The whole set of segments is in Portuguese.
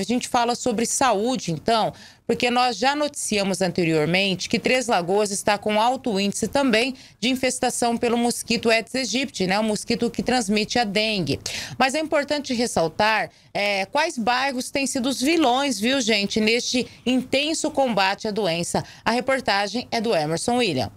A gente fala sobre saúde, então, porque nós já noticiamos anteriormente que Três Lagoas está com alto índice também de infestação pelo mosquito Aedes aegypti, né? O mosquito que transmite a dengue. Mas é importante ressaltar é, quais bairros têm sido os vilões, viu, gente, neste intenso combate à doença. A reportagem é do Emerson William.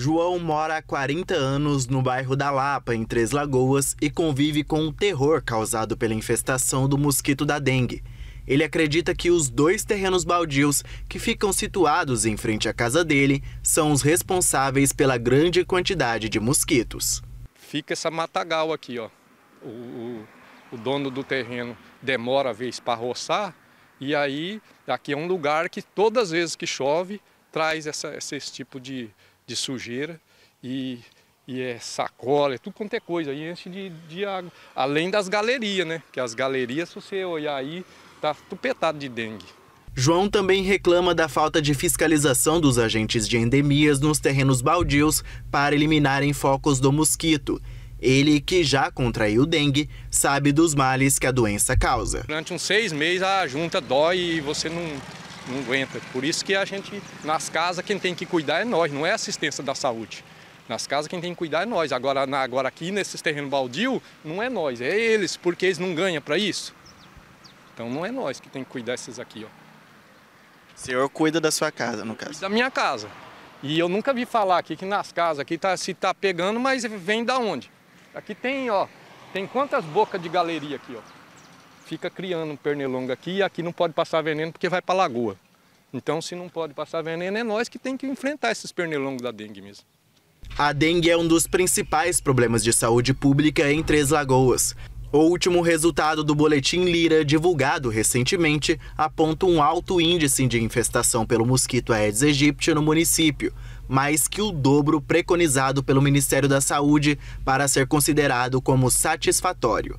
João mora há 40 anos no bairro da Lapa, em Três Lagoas, e convive com o terror causado pela infestação do mosquito da dengue. Ele acredita que os dois terrenos baldios que ficam situados em frente à casa dele são os responsáveis pela grande quantidade de mosquitos. Fica essa matagal aqui, ó. O, o, o dono do terreno demora a vez para roçar, e aí aqui é um lugar que todas as vezes que chove traz essa, esse tipo de, de sujeira e, e é sacola, é tudo quanto é coisa, aí enche de, de água. Além das galerias, né? Que as galerias, se você olhar aí, tá tupetado de dengue. João também reclama da falta de fiscalização dos agentes de endemias nos terrenos baldios para eliminarem focos do mosquito. Ele, que já contraiu dengue, sabe dos males que a doença causa. Durante uns seis meses a junta dói e você não, não aguenta. Por isso que a gente, nas casas, quem tem que cuidar é nós, não é assistência da saúde. Nas casas quem tem que cuidar é nós. Agora, na, agora aqui nesses terrenos baldio, não é nós, é eles, porque eles não ganham para isso. Então não é nós que tem que cuidar esses aqui, ó. O senhor cuida da sua casa, no caso? Da minha casa. E eu nunca vi falar aqui que nas casas aqui tá, se tá pegando, mas vem da onde? Aqui tem, ó, tem quantas bocas de galeria aqui, ó fica criando um pernilongo aqui e aqui não pode passar veneno porque vai para a lagoa. Então, se não pode passar veneno, é nós que tem que enfrentar esses pernilongos da dengue mesmo. A dengue é um dos principais problemas de saúde pública em Três Lagoas. O último resultado do boletim Lira, divulgado recentemente, aponta um alto índice de infestação pelo mosquito Aedes aegypti no município, mais que o dobro preconizado pelo Ministério da Saúde para ser considerado como satisfatório.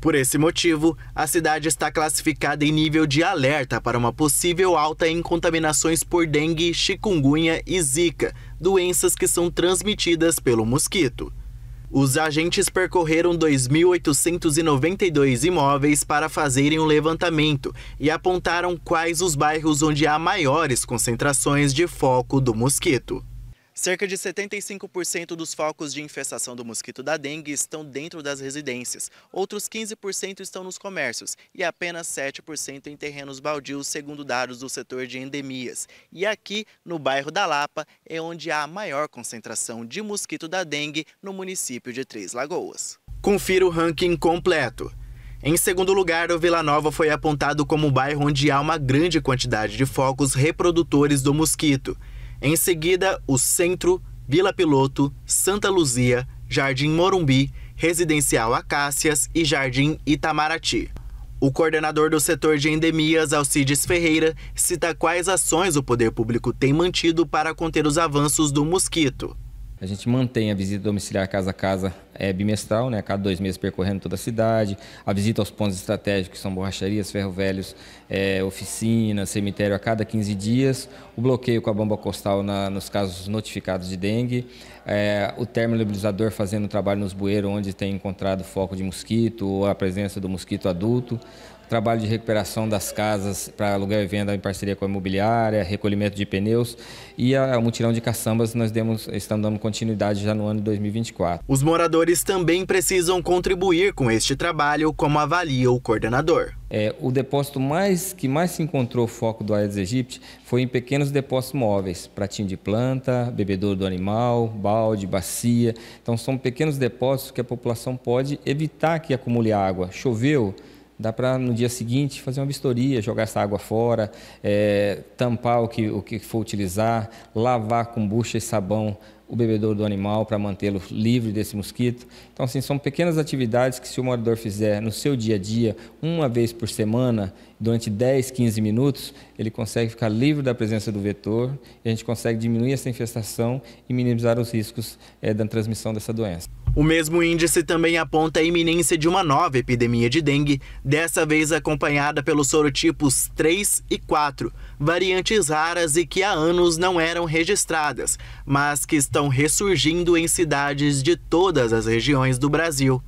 Por esse motivo, a cidade está classificada em nível de alerta para uma possível alta em contaminações por dengue, chikungunya e zika, doenças que são transmitidas pelo mosquito. Os agentes percorreram 2.892 imóveis para fazerem um levantamento e apontaram quais os bairros onde há maiores concentrações de foco do mosquito. Cerca de 75% dos focos de infestação do mosquito da dengue estão dentro das residências, outros 15% estão nos comércios e apenas 7% em terrenos baldios, segundo dados do setor de endemias. E aqui, no bairro da Lapa, é onde há a maior concentração de mosquito da dengue no município de Três Lagoas. Confira o ranking completo. Em segundo lugar, o Vila Nova foi apontado como o bairro onde há uma grande quantidade de focos reprodutores do mosquito. Em seguida, o Centro, Vila Piloto, Santa Luzia, Jardim Morumbi, Residencial Acácias e Jardim Itamaraty. O coordenador do setor de endemias, Alcides Ferreira, cita quais ações o poder público tem mantido para conter os avanços do mosquito. A gente mantém a visita domiciliar casa a casa é, bimestral, né? a cada dois meses percorrendo toda a cidade, a visita aos pontos estratégicos, que são borracharias, ferrovelhos, é, oficina, cemitério, a cada 15 dias, o bloqueio com a bomba costal na, nos casos notificados de dengue, é, o termolibilizador fazendo trabalho nos bueiros onde tem encontrado foco de mosquito ou a presença do mosquito adulto, trabalho de recuperação das casas para aluguel e venda em parceria com a imobiliária, recolhimento de pneus e a, o mutirão de caçambas nós demos, estamos dando continuidade já no ano de 2024. Os moradores também precisam contribuir com este trabalho, como avalia o coordenador. É, o depósito mais que mais se encontrou foco do Aedes aegypti foi em pequenos depósitos móveis, pratinho de planta, bebedouro do animal, balde, bacia. Então são pequenos depósitos que a população pode evitar que acumule água. Choveu, dá para no dia seguinte fazer uma vistoria, jogar essa água fora, é, tampar o que, o que for utilizar, lavar com bucha e sabão o bebedouro do animal para mantê-lo livre desse mosquito. Então, assim, são pequenas atividades que, se o morador fizer no seu dia a dia, uma vez por semana, durante 10, 15 minutos, ele consegue ficar livre da presença do vetor e a gente consegue diminuir essa infestação e minimizar os riscos é, da transmissão dessa doença. O mesmo índice também aponta a iminência de uma nova epidemia de dengue, dessa vez acompanhada pelos sorotipos 3 e 4, variantes raras e que há anos não eram registradas, mas que estão estão ressurgindo em cidades de todas as regiões do Brasil.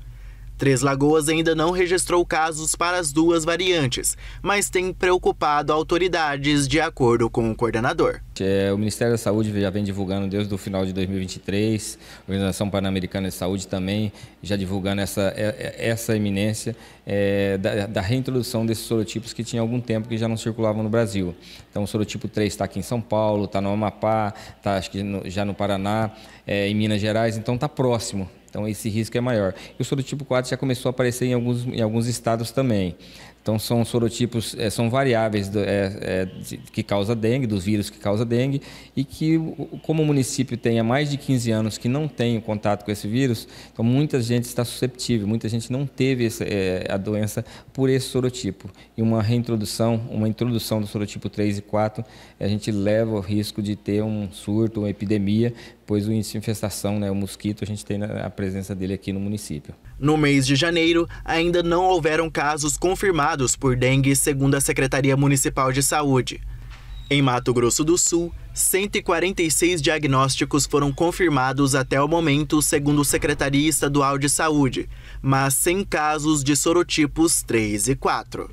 Três Lagoas ainda não registrou casos para as duas variantes, mas tem preocupado autoridades, de acordo com o coordenador. É, o Ministério da Saúde já vem divulgando desde o final de 2023, a Organização Pan-Americana de Saúde também já divulgando essa, é, é, essa iminência é, da, da, reintrodução desses sorotipos que tinha algum tempo que já não circulavam no Brasil. Então, o sorotipo 3 está aqui em São Paulo, está no Amapá, está acho que no, já no Paraná, é, em Minas Gerais, então está próximo. Então esse risco é maior. E o sorotipo 4 já começou a aparecer em alguns, em alguns estados também. Então são sorotipos, é, são variáveis do, é, de, que causa dengue, dos vírus que causa dengue, e que como o município tem há mais de 15 anos que não tem contato com esse vírus, então muita gente está susceptível, muita gente não teve essa, a doença por esse sorotipo. E uma reintrodução, uma introdução do sorotipo 3 e 4, a gente leva o risco de ter um surto, uma epidemia, depois o índice de infestação, né, o mosquito, a gente tem né, a presença dele aqui no município. No mês de janeiro, ainda não houveram casos confirmados por dengue, segundo a Secretaria Municipal de Saúde. Em Mato Grosso do Sul, 146 diagnósticos foram confirmados até o momento, segundo a Secretaria Estadual de Saúde, mas sem casos de sorotipos 3 e 4.